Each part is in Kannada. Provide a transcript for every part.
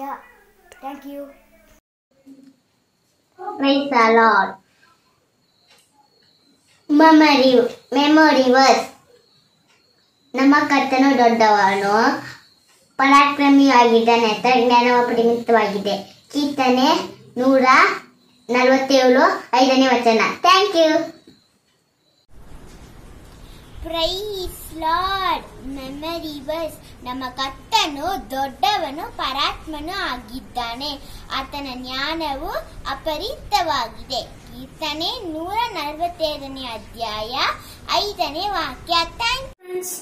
Yeah. Thank you. ನಮ್ಮ ಕರ್ತನು ದೊಡ್ಡವನು ಪರಾಕ್ರಮಿಯಾಗಿದ್ದಾನೆ ಜ್ಞಾನವ ಪರಿಮಿತವಾಗಿದೆ ಕೀರ್ತನೆ ನೂರ ನಲವತ್ತೇಳು ಐದನೇ ವಚನ thank you praise Lord memory verse ನಮ್ಮ ಕತ್ತನು ದೊಡ್ಡವನು ಪರಾತ್ಮನು ಆಗಿದ್ದಾನೆ ಆತನ ಜ್ಞಾನವು ಅಪರಿತವಾಗಿದೆ ಕೀರ್ತನೆ ನೂರ ನಲವತ್ತೈದನೇ ಅಧ್ಯಾಯ ಐದನೇ ವಾಕ್ಯ thanks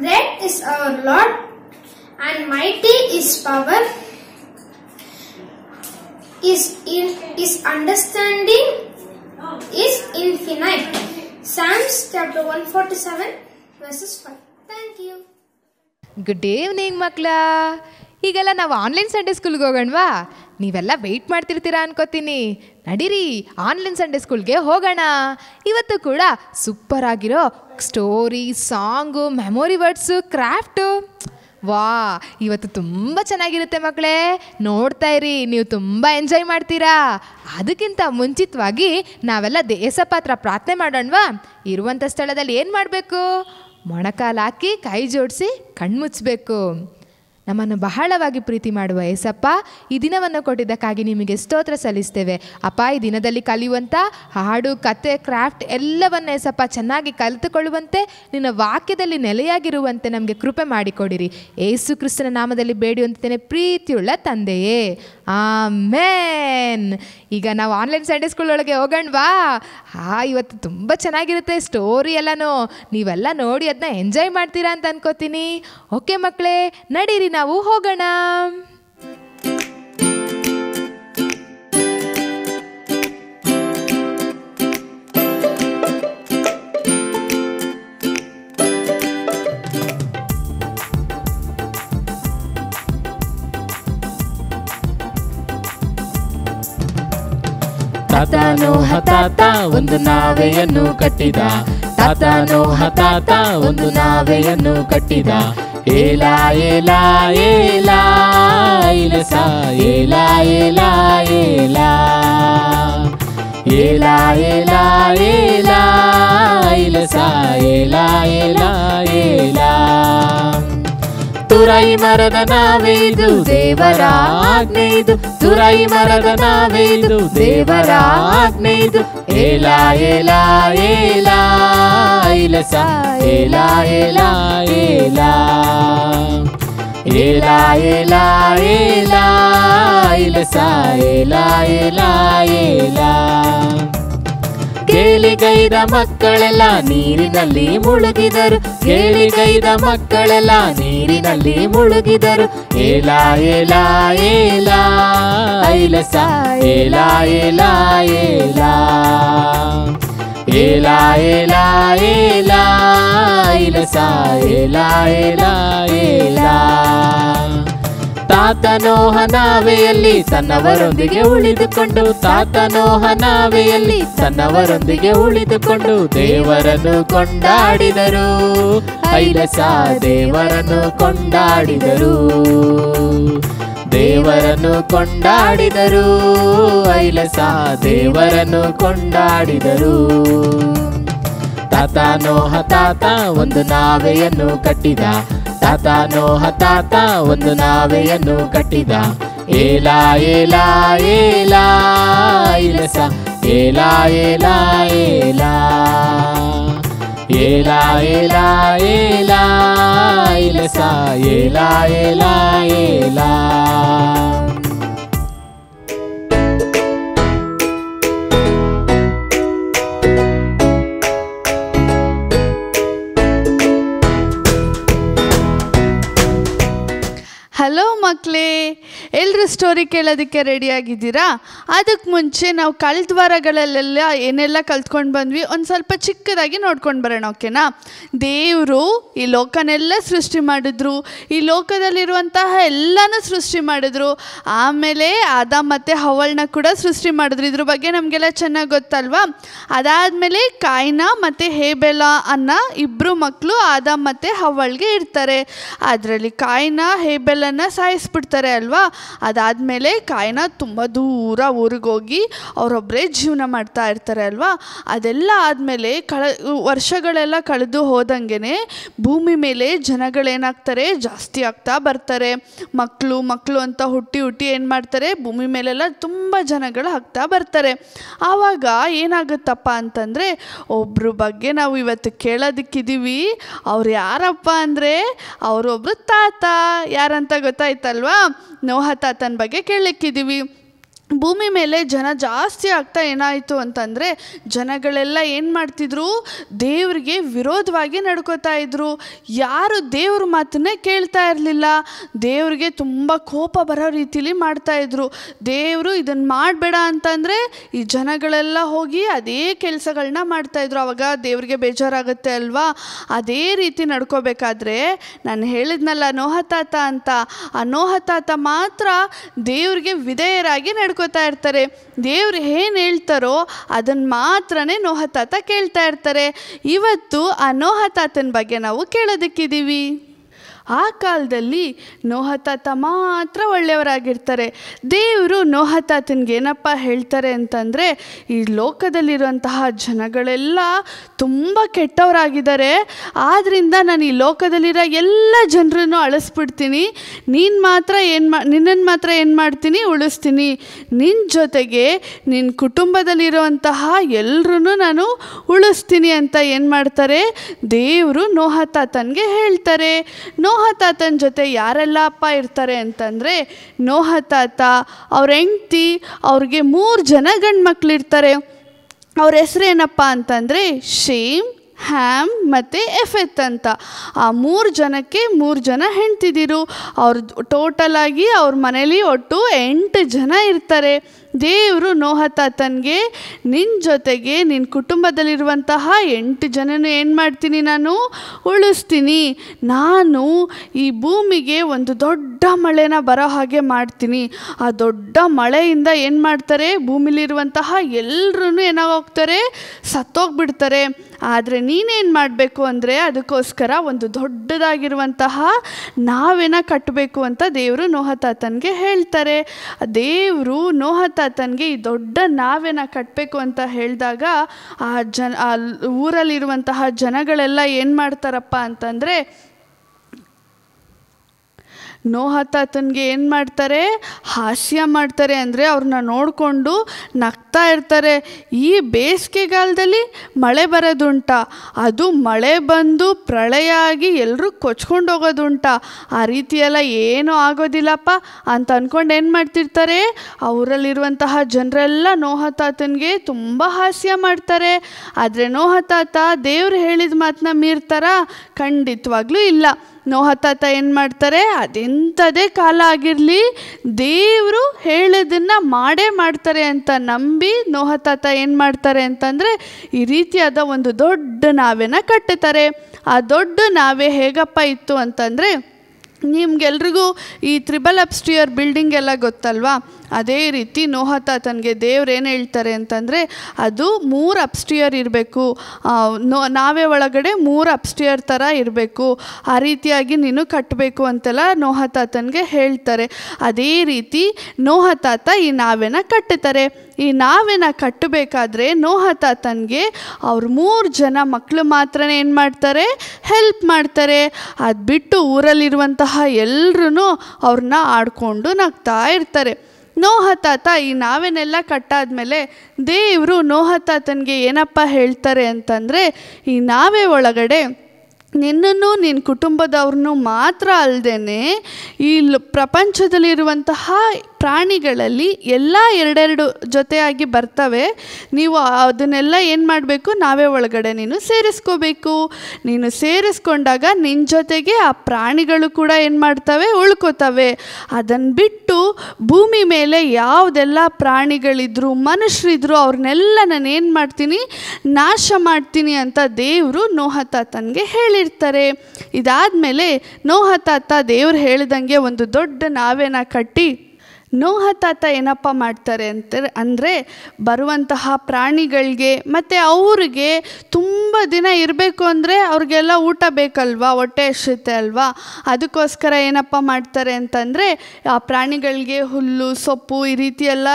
great is our Lord and mighty is power is is understanding is infinite. Psalms chapter 147 verses 5. Thank you. Good evening ಮಕ್ಕಳ ಈಗೆಲ್ಲ ನಾವು ಆನ್ಲೈನ್ ಸಂಡೇ ಸ್ಕೂಲ್ಗೆ ಹೋಗೋಣವಾ ನೀವೆಲ್ಲ ವೆಯ್ಟ್ ಮಾಡ್ತಿರ್ತೀರಾ ಅನ್ಕೋತೀನಿ ನಡೀರಿ ಆನ್ಲೈನ್ ಸಂಡೇ ಸ್ಕೂಲ್ಗೆ ಹೋಗೋಣ ಇವತ್ತು ಕೂಡ ಸೂಪರ್ ಆಗಿರೋ story song memory words craft ವಾ ಇವತ್ತು ತುಂಬ ಚೆನ್ನಾಗಿರುತ್ತೆ ಮಕ್ಕಳೇ ನೋಡ್ತಾ ಇರಿ ನೀವು ತುಂಬ ಎಂಜಾಯ್ ಮಾಡ್ತೀರಾ ಅದಕ್ಕಿಂತ ಮುಂಚಿತವಾಗಿ ನಾವೆಲ್ಲ ಪಾತ್ರ ಪ್ರಾರ್ಥನೆ ಮಾಡೋಣವಾ ಇರುವಂಥ ಸ್ಥಳದಲ್ಲಿ ಏನು ಮಾಡಬೇಕು ಮೊಣಕಾಲು ಹಾಕಿ ಕೈ ಜೋಡಿಸಿ ಕಣ್ಮುಚ್ಚಬೇಕು ನಮ್ಮನ್ನು ಬಹಳವಾಗಿ ಪ್ರೀತಿ ಮಾಡುವ ಏಸಪ್ಪ ಈ ದಿನವನ್ನು ಕೊಟ್ಟಿದ್ದಕ್ಕಾಗಿ ನಿಮಗೆ ಸ್ತೋತ್ರ ಸಲ್ಲಿಸ್ತೇವೆ ಅಪ್ಪ ಈ ದಿನದಲ್ಲಿ ಕಲಿಯುವಂಥ ಹಾಡು ಕತೆ ಕ್ರಾಫ್ಟ್ ಎಲ್ಲವನ್ನು ಏಸಪ್ಪ ಚೆನ್ನಾಗಿ ಕಲಿತುಕೊಳ್ಳುವಂತೆ ನಿನ್ನ ವಾಕ್ಯದಲ್ಲಿ ನೆಲೆಯಾಗಿರುವಂತೆ ನಮಗೆ ಕೃಪೆ ಮಾಡಿಕೊಡಿರಿ ಏಸು ಕ್ರಿಸ್ತನ ನಾಮದಲ್ಲಿ ಬೇಡಿಯುವಂತೇನೆ ಪ್ರೀತಿಯುಳ್ಳ ತಂದೆಯೇ ಆಮೇನ್ ಈಗ ನಾವು ಆನ್ಲೈನ್ ಸಂಡೇ ಸ್ಕೂಲ್ ಒಳಗೆ ಹಾ ಇವತ್ತು ತುಂಬ ಚೆನ್ನಾಗಿರುತ್ತೆ ಸ್ಟೋರಿ ಎಲ್ಲನೂ ನೀವೆಲ್ಲ ನೋಡಿ ಅದನ್ನ ಎಂಜಾಯ್ ಮಾಡ್ತೀರಾ ಅಂತ ಅನ್ಕೋತೀನಿ ಓಕೆ ಮಕ್ಕಳೇ ನಡೀರಿ ನಾವು ಹೋಗೋಣ ತಾತನು ಹತಾತ ಒಂದು ನಾವೆಯನ್ನು ಕಟ್ಟಿದ ತಾತನು ಹತಾತ ಒಂದು ನಾವೆಯನ್ನು ಕಟ್ಟಿದ एला एला एला एला एला एला एला एला एला एला एला तुरई मरद ಮರದ ನಾವೇದು ದೇವರ ಇಲ ಏಲಾ ಏಲಾ ಮಕ್ಕಳೆಲ್ಲ ನೀರಿನಲ್ಲಿ ಮುಳುಗಿದರು ಕೇಳಿಗೈದ ಮಕ್ಕಳೆಲ್ಲ ನೀರಿನಲ್ಲಿ ಮುಳುಗಿದರು ಏಲ ಏಲ ಏಲಾ ಐಲಸ ಏಲ ಏಲ Ela, Ela, ಏಲಾ Elasa, Ela, Ela, ಏಲಾ ತಾತನೋ ಹನಾವೆಯಲ್ಲಿ ತನ್ನವರೊಂದಿಗೆ ಉಳಿದುಕೊಂಡು ತಾತನೋ ಹನಾವೆಯಲ್ಲಿ ತನ್ನವರೊಂದಿಗೆ ಉಳಿದುಕೊಂಡು ದೇವರನ್ನು ಕೊಂಡಾಡಿದರು ಐಲಸ ದೇವರನ್ನು ಕೊಂಡಾಡಿದರು ದೇವರನ್ನು ಕೊಂಡಾಡಿದರು ಐಲಸ ದೇವರನ್ನು ಕೊಂಡಾಡಿದರು ತಾತ ನೋಹ ತಾತ ಒಂದು ನಾವೆಯನ್ನು ಕಟ್ಟಿದ ತಾತ ನೋಹ ಒಂದು ನಾವೆಯನ್ನು ಕಟ್ಟಿದ ಏಲಾ ಏಲಾ ಏಲಾ ಐಲಸ ಏಲಾ ಏಲಾ ಏಲಾ Yela yela yela ilesa yela yela yela மக்களே எல் ಬೇರೆ ಸ್ಟೋರಿ ಕೇಳೋದಕ್ಕೆ ರೆಡಿಯಾಗಿದ್ದೀರಾ ಅದಕ್ಕೆ ಮುಂಚೆ ನಾವು ಕಳೆದ ವಾರಗಳಲ್ಲೆಲ್ಲ ಏನೆಲ್ಲ ಕಲ್ತ್ಕೊಂಡು ಬಂದ್ವಿ ಒಂದು ಸ್ವಲ್ಪ ಚಿಕ್ಕದಾಗಿ ನೋಡ್ಕೊಂಡು ಬರೋಣ ಓಕೆನಾ ದೇವರು ಈ ಲೋಕನೆಲ್ಲ ಸೃಷ್ಟಿ ಮಾಡಿದ್ರು ಈ ಲೋಕದಲ್ಲಿರುವಂತಹ ಎಲ್ಲನೂ ಸೃಷ್ಟಿ ಮಾಡಿದ್ರು ಆಮೇಲೆ ಆದ ಮತ್ತು ಹವಳನ್ನ ಕೂಡ ಸೃಷ್ಟಿ ಮಾಡಿದ್ರು ಇದ್ರ ಬಗ್ಗೆ ನಮಗೆಲ್ಲ ಚೆನ್ನಾಗಿ ಗೊತ್ತಲ್ವಾ ಅದಾದಮೇಲೆ ಕಾಯಿನ ಮತ್ತು ಹೇಬೆಲ ಅನ್ನ ಇಬ್ಬರು ಮಕ್ಕಳು ಆದ ಮತ್ತು ಹವಳಿಗೆ ಇರ್ತಾರೆ ಅದರಲ್ಲಿ ಕಾಯಿನ ಹೇಬೆಲನ್ನು ಸಾಯಿಸ್ಬಿಡ್ತಾರೆ ಅಲ್ವಾ ಅದಾದಮೇಲೆ ಕಾಯನ ತುಂಬ ದೂರ ಊರಿಗೋಗಿ ಅವರೊಬ್ಬರೇ ಜೀವನ ಮಾಡ್ತಾ ಇರ್ತಾರೆ ಅಲ್ವಾ ಅದೆಲ್ಲ ಆದಮೇಲೆ ಕಳ ವರ್ಷಗಳೆಲ್ಲ ಕಳೆದು ಹೋದಂಗೆ ಭೂಮಿ ಮೇಲೆ ಜನಗಳೇನಾಗ್ತಾರೆ ಜಾಸ್ತಿ ಆಗ್ತಾ ಬರ್ತಾರೆ ಮಕ್ಕಳು ಮಕ್ಕಳು ಅಂತ ಹುಟ್ಟಿ ಹುಟ್ಟಿ ಏನು ಮಾಡ್ತಾರೆ ಭೂಮಿ ಮೇಲೆಲ್ಲ ತುಂಬ ಜನಗಳು ಆಗ್ತಾ ಬರ್ತಾರೆ ಆವಾಗ ಏನಾಗುತ್ತಪ್ಪ ಅಂತಂದರೆ ಒಬ್ಬರ ಬಗ್ಗೆ ನಾವು ಇವತ್ತು ಕೇಳೋದಕ್ಕಿದ್ದೀವಿ ಅವ್ರು ಯಾರಪ್ಪ ಅಂದರೆ ಅವರೊಬ್ಬರು ತಾತ ಯಾರಂತ ಗೊತ್ತಾಯ್ತಲ್ವಾ ನೋಹ ತಾತ ತನ್ನ ಬಗ್ಗೆ ಕೇಳಲಿಕ್ಕಿದ್ದೀವಿ ಭೂಮಿ ಮೇಲೆ ಜನ ಜಾಸ್ತಿ ಆಗ್ತಾ ಏನಾಯಿತು ಅಂತಂದರೆ ಜನಗಳೆಲ್ಲ ಏನು ಮಾಡ್ತಿದ್ರು ದೇವರಿಗೆ ವಿರೋಧವಾಗಿ ನಡ್ಕೋತಾ ಇದ್ರು ಯಾರು ದೇವ್ರ ಮಾತನ್ನೇ ಕೇಳ್ತಾ ಇರಲಿಲ್ಲ ದೇವ್ರಿಗೆ ತುಂಬ ಕೋಪ ಬರೋ ರೀತಿಲಿ ಮಾಡ್ತಾಯಿದ್ರು ದೇವರು ಇದನ್ನು ಮಾಡಬೇಡ ಅಂತಂದರೆ ಈ ಜನಗಳೆಲ್ಲ ಹೋಗಿ ಅದೇ ಕೆಲಸಗಳನ್ನ ಮಾಡ್ತಾಯಿದ್ರು ಆವಾಗ ದೇವ್ರಿಗೆ ಬೇಜಾರಾಗುತ್ತೆ ಅಲ್ವಾ ಅದೇ ರೀತಿ ನಡ್ಕೋಬೇಕಾದ್ರೆ ನಾನು ಹೇಳಿದ್ನಲ್ಲ ನೋಹತಾತ ಅಂತ ಆ ನೋಹತಾತ ಮಾತ್ರ ದೇವ್ರಿಗೆ ವಿಧೇಯರಾಗಿ ನಡ್ಕೋ ಕೇಳ್ಕೊತಾ ಇರ್ತಾರೆ ದೇವ್ರು ಏನು ಹೇಳ್ತಾರೋ ಅದನ್ನು ಮಾತ್ರ ನೋಹತಾತ ಕೇಳ್ತಾ ಇರ್ತಾರೆ ಇವತ್ತು ಆ ನೋಹತಾತನ ಬಗ್ಗೆ ನಾವು ಕೇಳೋದಕ್ಕಿದ್ದೀವಿ ಆ ಕಾಲದಲ್ಲಿ ನೋಹತಾತ ಮಾತ್ರ ಒಳ್ಳೆಯವರಾಗಿರ್ತಾರೆ ದೇವರು ನೋಹತಾತನಿಗೆ ಏನಪ್ಪ ಹೇಳ್ತಾರೆ ಅಂತಂದರೆ ಈ ಲೋಕದಲ್ಲಿರುವಂತಹ ಜನಗಳೆಲ್ಲ ತುಂಬ ಕೆಟ್ಟವರಾಗಿದ್ದಾರೆ ಆದ್ದರಿಂದ ನಾನು ಈ ಲೋಕದಲ್ಲಿರೋ ಎಲ್ಲ ಜನರನ್ನು ಅಳಿಸ್ಬಿಡ್ತೀನಿ ನೀನು ಮಾತ್ರ ಏನು ಮಾ ನಿನ್ನನ್ನು ಮಾತ್ರ ಏನು ಮಾಡ್ತೀನಿ ಉಳಿಸ್ತೀನಿ ನಿನ್ನ ಜೊತೆಗೆ ನಿನ್ನ ಕುಟುಂಬದಲ್ಲಿರುವಂತಹ ಎಲ್ಲರೂ ನಾನು ಉಳಿಸ್ತೀನಿ ಅಂತ ಏನು ಮಾಡ್ತಾರೆ ದೇವರು ನೋಹತಾತನಿಗೆ ಹೇಳ್ತಾರೆ ನೋ ನೋಹ ತಾತನ ಜೊತೆ ಯಾರೆಲ್ಲ ಅಪ್ಪ ಇರ್ತಾರೆ ಅಂತಂದರೆ ನೋಹ ತಾತ ಅವ್ರ ಹೆಂಡ್ತಿ ಅವ್ರಿಗೆ ಮೂರು ಜನ ಗಂಡು ಇರ್ತಾರೆ ಅವ್ರ ಏನಪ್ಪ ಅಂತಂದರೆ ಶೇಮ್ ಹ್ಯಾಮ್ ಮತ್ತು ಎಫೆತ್ ಅಂತ ಆ ಮೂರು ಜನಕ್ಕೆ ಮೂರು ಜನ ಹೆಣ್ತಿದ್ದೀರು ಟೋಟಲ್ ಟೋಟಲಾಗಿ ಅವ್ರ ಮನೇಲಿ ಒಟ್ಟು ಎಂಟು ಜನ ಇರ್ತಾರೆ ದೇವರು ನೋಹತ ತನಗೆ ನಿನ್ನ ಜೊತೆಗೆ ನಿನ್ನ ಕುಟುಂಬದಲ್ಲಿರುವಂತಹ ಎಂಟು ಜನನು ಏನು ಮಾಡ್ತೀನಿ ನಾನು ಉಳಿಸ್ತೀನಿ ನಾನು ಈ ಭೂಮಿಗೆ ಒಂದು ದೊಡ್ಡ ಮಳೆನ ಬರೋ ಹಾಗೆ ಮಾಡ್ತೀನಿ ಆ ದೊಡ್ಡ ಮಳೆಯಿಂದ ಏನು ಮಾಡ್ತಾರೆ ಭೂಮಿಲಿರುವಂತಹ ಎಲ್ಲರೂ ಏನಾಗೋಗ್ತಾರೆ ಸತ್ತೋಗ್ಬಿಡ್ತಾರೆ ಆದರೆ ನೀನೇನು ಮಾಡಬೇಕು ಅಂದರೆ ಅದಕ್ಕೋಸ್ಕರ ಒಂದು ದೊಡ್ಡದಾಗಿರುವಂತಹ ನಾವೇನ ಕಟ್ಟಬೇಕು ಅಂತ ದೇವರು ನೋಹತಾತನಿಗೆ ಹೇಳ್ತಾರೆ ದೇವರು ನೋಹತ ತನಗೆ ಈ ದೊಡ್ಡ ನಾವೇನ ಕಟ್ಟಬೇಕು ಅಂತ ಹೇಳಿದಾಗ ಆ ಜನ ಆ ಊರಲ್ಲಿರುವಂತಹ ಜನಗಳೆಲ್ಲ ಏನು ಮಾಡ್ತಾರಪ್ಪ ಅಂತಂದರೆ ನೋಹತಾತನಿಗೆ ಏನು ಮಾಡ್ತಾರೆ ಹಾಸ್ಯ ಮಾಡ್ತಾರೆ ಅಂದರೆ ಅವ್ರನ್ನ ನೋಡಿಕೊಂಡು ನಗ್ತಾ ಇರ್ತಾರೆ ಈ ಬೇಸಿಗೆಗಾಲದಲ್ಲಿ ಮಳೆ ಬರೋದುಂಟ ಅದು ಮಳೆ ಬಂದು ಪ್ರಳಯ ಆಗಿ ಎಲ್ಲರೂ ಕೊಚ್ಕೊಂಡು ಹೋಗೋದುಂಟ ಆ ರೀತಿಯೆಲ್ಲ ಏನೂ ಆಗೋದಿಲ್ಲಪ್ಪ ಅಂತ ಅಂದ್ಕೊಂಡು ಏನು ಮಾಡ್ತಿರ್ತಾರೆ ಅವರಲ್ಲಿರುವಂತಹ ಜನರೆಲ್ಲ ನೋಹತಾತನಿಗೆ ತುಂಬ ಹಾಸ್ಯ ಮಾಡ್ತಾರೆ ಆದರೆ ನೋಹತಾತ ದೇವ್ರು ಹೇಳಿದ ಮಾತನ್ನ ಮೀರ್ತಾರ ಖಂಡಿತವಾಗ್ಲೂ ಇಲ್ಲ ನೋಹತಾತ ಏನು ಮಾಡ್ತಾರೆ ಅದೆಂಥದೇ ಕಾಲ ಆಗಿರಲಿ ದೇವರು ಹೇಳೋದನ್ನು ಮಾಡೇ ಮಾಡ್ತಾರೆ ಅಂತ ನಂಬಿ ನೋಹತಾತ ಏನು ಮಾಡ್ತಾರೆ ಅಂತಂದರೆ ಈ ರೀತಿಯಾದ ಒಂದು ದೊಡ್ಡ ನಾವೆನ ಕಟ್ಟುತ್ತಾರೆ ಆ ದೊಡ್ಡ ನಾವೆ ಹೇಗಪ್ಪ ಇತ್ತು ಅಂತಂದರೆ ನಿಮಗೆಲ್ರಿಗೂ ಈ ತ್ರಿಬಲ್ ಅಪ್ಸ್ಟಿಯರ್ ಬಿಲ್ಡಿಂಗ್ ಎಲ್ಲ ಗೊತ್ತಲ್ವಾ ಅದೇ ರೀತಿ ನೋಹತಾತನಿಗೆ ತನಗೆ ದೇವ್ರು ಏನು ಹೇಳ್ತಾರೆ ಅಂತಂದರೆ ಅದು ಮೂರು ಅಪ್ಸ್ಟಿಯರ್ ಇರಬೇಕು ನೋ ನಾವೇ ಒಳಗಡೆ ಮೂರು ಅಪ್ಸ್ಟಿಯರ್ ಥರ ಇರಬೇಕು ಆ ರೀತಿಯಾಗಿ ನೀನು ಕಟ್ಟಬೇಕು ಅಂತೆಲ್ಲ ನೋಹತಾತನಿಗೆ ಹೇಳ್ತಾರೆ ಅದೇ ರೀತಿ ನೋಹತಾತ ಈ ನಾವೇನ ಕಟ್ಟುತ್ತಾರೆ ಈ ನಾವೇನ ಕಟ್ಟಬೇಕಾದ್ರೆ ನೋಹತ ತನಗೆ ಅವ್ರ ಮೂರು ಜನ ಮಕ್ಕಳು ಮಾತ್ರ ಏನು ಮಾಡ್ತಾರೆ ಹೆಲ್ಪ್ ಮಾಡ್ತಾರೆ ಅದು ಬಿಟ್ಟು ಊರಲ್ಲಿರುವಂತಹ ಎಲ್ಲರೂ ಅವ್ರನ್ನ ಆಡಿಕೊಂಡು ನಗ್ತಾ ಇರ್ತಾರೆ ನೋಹತಾತ ಈ ನಾವೇನೆಲ್ಲ ಕಟ್ಟಾದಮೇಲೆ ದೇವರು ನೋಹತಾತನಿಗೆ ಏನಪ್ಪ ಹೇಳ್ತಾರೆ ಅಂತಂದರೆ ಈ ನಾವೇ ಒಳಗಡೆ ನಿನ್ನನ್ನು ನಿನ್ನ ಕುಟುಂಬದವ್ರನ್ನೂ ಮಾತ್ರ ಅಲ್ಲದೇ ಈ ಪ್ರಪಂಚದಲ್ಲಿರುವಂತಹ ಪ್ರಾಣಿಗಳಲ್ಲಿ ಎಲ್ಲ ಎರಡೆರಡು ಜೊತೆಯಾಗಿ ಬರ್ತವೆ ನೀವು ಅದನ್ನೆಲ್ಲ ಏನು ಮಾಡಬೇಕು ನಾವೇ ಒಳಗಡೆ ನೀನು ಸೇರಿಸ್ಕೋಬೇಕು ನೀನು ಸೇರಿಸ್ಕೊಂಡಾಗ ನಿನ್ನ ಜೊತೆಗೆ ಆ ಪ್ರಾಣಿಗಳು ಕೂಡ ಏನು ಮಾಡ್ತವೆ ಉಳ್ಕೋತವೆ ಅದನ್ನು ಬಿಟ್ಟು ಭೂಮಿ ಮೇಲೆ ಯಾವುದೆಲ್ಲ ಪ್ರಾಣಿಗಳಿದ್ರು ಮನುಷ್ಯರಿದ್ರು ಅವ್ರನ್ನೆಲ್ಲ ನಾನು ಏನು ಮಾಡ್ತೀನಿ ನಾಶ ಮಾಡ್ತೀನಿ ಅಂತ ದೇವರು ನೋಹತಾತನಿಗೆ ಹೇಳಿರ್ತಾರೆ ಇದಾದ ಮೇಲೆ ನೋಹತಾತ ದೇವ್ರು ಹೇಳಿದಂಗೆ ಒಂದು ದೊಡ್ಡ ನಾವೇನ ಕಟ್ಟಿ ನೋಹ ತಾತ ಏನಪ್ಪ ಮಾಡ್ತಾರೆ ಅಂತ ಅಂದರೆ ಬರುವಂತಹ ಪ್ರಾಣಿಗಳಿಗೆ ಮತ್ತು ಅವ್ರಿಗೆ ತುಂಬ ದಿನ ಇರಬೇಕು ಅಂದರೆ ಅವ್ರಿಗೆಲ್ಲ ಊಟ ಬೇಕಲ್ವಾ ಹೊಟ್ಟೆ ಎಷ್ಟುತ್ತೆ ಅಲ್ವಾ ಅದಕ್ಕೋಸ್ಕರ ಏನಪ್ಪ ಮಾಡ್ತಾರೆ ಅಂತಂದರೆ ಆ ಪ್ರಾಣಿಗಳಿಗೆ ಹುಲ್ಲು ಸೊಪ್ಪು ಈ ರೀತಿ ಎಲ್ಲ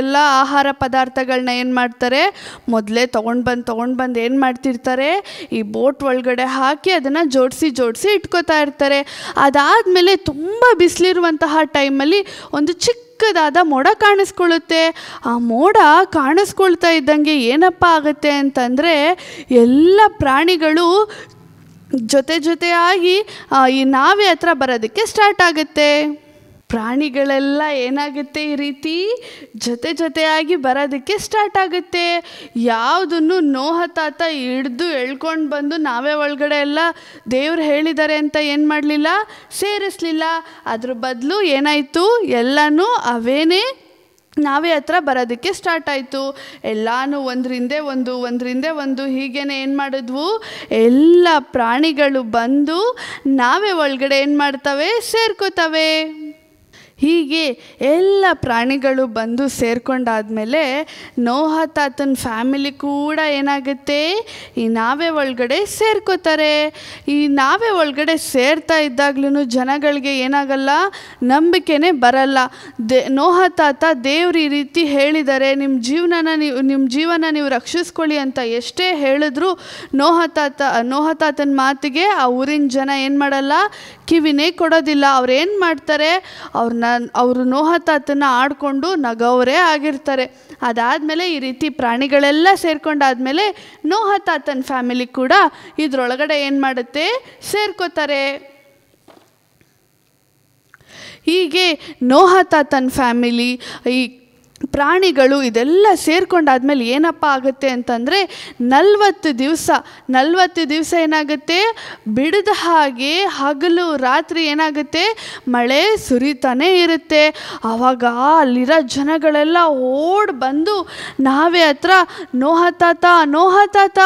ಎಲ್ಲ ಆಹಾರ ಪದಾರ್ಥಗಳನ್ನ ಏನು ಮಾಡ್ತಾರೆ ಮೊದಲೇ ತೊಗೊಂಡು ಬಂದು ತೊಗೊಂಡು ಬಂದು ಏನು ಮಾಡ್ತಿರ್ತಾರೆ ಈ ಬೋಟ್ ಒಳಗಡೆ ಹಾಕಿ ಅದನ್ನು ಜೋಡಿಸಿ ಜೋಡಿಸಿ ಇಟ್ಕೋತಾ ಇರ್ತಾರೆ ಅದಾದಮೇಲೆ ತುಂಬ ಬಿಸಿಲಿರುವಂತಹ ಟೈಮಲ್ಲಿ ಒಂದು ಚಿಕ್ಕ ಚಿಕ್ಕದಾದ ಮೋಡ ಕಾಣಿಸ್ಕೊಳ್ಳುತ್ತೆ ಆ ಮೋಡ ಕಾಣಿಸ್ಕೊಳ್ತಾ ಇದ್ದಂಗೆ ಏನಪ್ಪ ಆಗುತ್ತೆ ಅಂತಂದರೆ ಎಲ್ಲ ಪ್ರಾಣಿಗಳು ಜೊತೆ ಜೊತೆಯಾಗಿ ಈ ನಾವೇ ಹತ್ರ ಬರೋದಕ್ಕೆ ಸ್ಟಾರ್ಟ್ ಆಗುತ್ತೆ ಪ್ರಾಣಿಗಳೆಲ್ಲ ಏನಾಗುತ್ತೆ ಈ ರೀತಿ ಜೊತೆ ಜೊತೆಯಾಗಿ ಬರೋದಕ್ಕೆ ಸ್ಟಾರ್ಟ್ ಆಗುತ್ತೆ ಯಾವುದನ್ನು ನೋಹತಾತ ಹತಾತ ಹಿಡ್ದು ಎಳ್ಕೊಂಡು ಬಂದು ನಾವೇ ಒಳಗಡೆ ಎಲ್ಲ ದೇವ್ರು ಹೇಳಿದ್ದಾರೆ ಅಂತ ಏನು ಮಾಡಲಿಲ್ಲ ಸೇರಿಸಲಿಲ್ಲ ಅದ್ರ ಬದಲು ಏನಾಯಿತು ಎಲ್ಲನೂ ಅವೇನೇ ನಾವೇ ಹತ್ರ ಬರೋದಕ್ಕೆ ಸ್ಟಾರ್ಟ್ ಆಯಿತು ಎಲ್ಲನೂ ಒಂದರಿಂದೇ ಒಂದು ಒಂದರಿಂದೇ ಒಂದು ಹೀಗೇ ಏನು ಮಾಡಿದ್ವು ಎಲ್ಲ ಪ್ರಾಣಿಗಳು ಬಂದು ನಾವೇ ಒಳಗಡೆ ಏನು ಮಾಡ್ತವೆ ಸೇರ್ಕೋತವೆ ಹೀಗೆ ಎಲ್ಲ ಪ್ರಾಣಿಗಳು ಬಂದು ಸೇರ್ಕೊಂಡಾದ್ಮೇಲೆ ನೋಹ ತಾತನ ಫ್ಯಾಮಿಲಿ ಕೂಡ ಏನಾಗುತ್ತೆ ಈ ನಾವೆ ಒಳಗಡೆ ಸೇರ್ಕೋತಾರೆ ಈ ನಾವೆ ಒಳಗಡೆ ಸೇರ್ತಾ ಇದ್ದಾಗ್ಲೂ ಜನಗಳಿಗೆ ಏನಾಗಲ್ಲ ನಂಬಿಕೆನೇ ಬರಲ್ಲ ದೇ ನೋಹ ತಾತ ದೇವ್ರು ಈ ರೀತಿ ಹೇಳಿದ್ದಾರೆ ನಿಮ್ಮ ಜೀವನನ ನೀವು ನಿಮ್ಮ ಜೀವನ ನೀವು ರಕ್ಷಿಸ್ಕೊಳ್ಳಿ ಅಂತ ಎಷ್ಟೇ ಹೇಳಿದ್ರು ನೋಹ ತಾತ ನೋಹ ತಾತನ ಮಾತಿಗೆ ಆ ಊರಿನ ಜನ ಏನು ಮಾಡಲ್ಲ ಕಿವಿನೇ ಕೊಡೋದಿಲ್ಲ ಅವ್ರೇನು ಏನು ಮಾಡ್ತಾರೆ ಅವ್ರನ್ನ ಅವರು ಅವರು ನೋಹತಾತನ್ನು ಆಡಿಕೊಂಡು ನಗವರೇ ಆಗಿರ್ತಾರೆ ಅದಾದಮೇಲೆ ಈ ರೀತಿ ಪ್ರಾಣಿಗಳೆಲ್ಲ ಸೇರ್ಕೊಂಡಾದಮೇಲೆ ನೋಹತಾತನ ಫ್ಯಾಮಿಲಿ ಕೂಡ ಇದರೊಳಗಡೆ ಏನು ಮಾಡುತ್ತೆ ಸೇರ್ಕೋತಾರೆ ಹೀಗೆ ನೋಹತಾತನ ಫ್ಯಾಮಿಲಿ ಈ ಪ್ರಾಣಿಗಳು ಇದೆಲ್ಲ ಸೇರ್ಕೊಂಡಾದ್ಮೇಲೆ ಏನಪ್ಪ ಆಗುತ್ತೆ ಅಂತಂದರೆ ನಲ್ವತ್ತು ದಿವಸ ನಲವತ್ತು ದಿವಸ ಏನಾಗುತ್ತೆ ಬಿಡದ ಹಾಗೆ ಹಗಲು ರಾತ್ರಿ ಏನಾಗುತ್ತೆ ಮಳೆ ಸುರಿತಾನೇ ಇರುತ್ತೆ ಆವಾಗ ಅಲ್ಲಿರೋ ಜನಗಳೆಲ್ಲ ಓಡ್ ಬಂದು ನಾವೇ ಹತ್ರ ನೋಹತಾತ ನೋಹತಾತ